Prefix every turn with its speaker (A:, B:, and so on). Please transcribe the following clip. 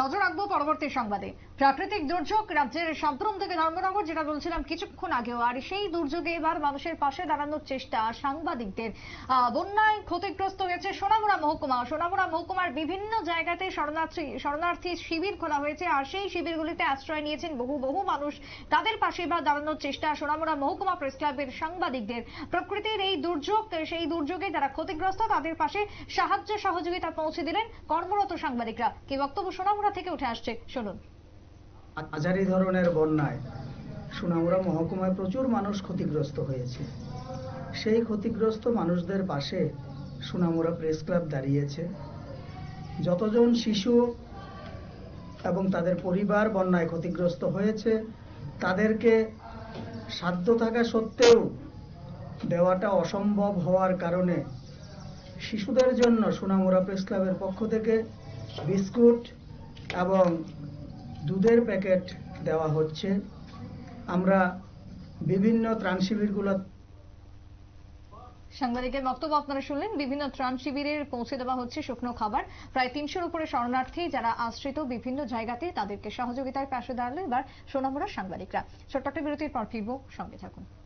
A: নজর রাখবো পরবর্তী সংবাদে প্রাকৃতিক দুর্যোগ রাজ্যের শান্তরুম থেকে ধর্মনগর যেটা বলছিলাম কিছুক্ষণ আগেও আর সেই দুর্যোগে এবার মানুষের পাশে দাঁড়ানোর চেষ্টা সাংবাদিকদের বন্যায় ক্ষতিগ্রস্ত হয়েছে সোনামুড়া মহকুমা সোনামুড়া মহকুমার বিভিন্ন জায়গাতে শরণার্থী শরণার্থী শিবির খোলা হয়েছে আর সেই শিবিরগুলিতে আশ্রয় নিয়েছেন বহু বহু মানুষ তাদের পাশে এবার দাঁড়ানোর চেষ্টা সোনামুড়া মহকুমা প্রেস ক্লাবের সাংবাদিকদের প্রকৃতির এই দুর্যোগ সেই দুর্যোগে যারা ক্ষতিগ্রস্ত তাদের পাশে সাহায্য সহযোগিতা পৌঁছে দিলেন কর্মরত সাংবাদিকরা কি বক্তব্য সোনামুড়া সুনামুরা থেকে উঠে আসছে শুনুন
B: হাজারি ধরনের বন্যায় সুনামুরা মহকুমায় প্রচুর মানুষ ক্ষতিগ্রস্ত হয়েছে সেই ক্ষতিগ্রস্ত মানুষদের পাশে সুনামুরা প্রেস ক্লাব দাঁড়িয়েছে যতজন শিশু এবং তাদের পরিবার বন্যায় ক্ষতিগ্রস্ত হয়েছে তাদেরকে সাধ্য থাকা সত্ত্বেও দেওয়াটা অসম্ভব হওয়ার কারণে শিশুদের জন্য সুনামুরা প্রেস ক্লাবের পক্ষ থেকে বিস্কুট এবং দুধের প্যাকেট দেওয়া হচ্ছে আমরা বিভিন্ন ত্রাণ শিবিরগুলো
A: সাংবাদিকের বক্তব্য আপনারা শুনলেন বিভিন্ন ত্রাণ শিবিরের পৌঁছে দেওয়া হচ্ছে শুকনো খাবার প্রায় তিনশোর উপরে শরণার্থী যারা আশ্রিত বিভিন্ন জায়গাতে তাদেরকে সহযোগিতার পাশে দাঁড়ালো এবার সোনামুড়ার সাংবাদিকরা ছোট্ট বিরতির পর ফিরব সঙ্গে থাকুন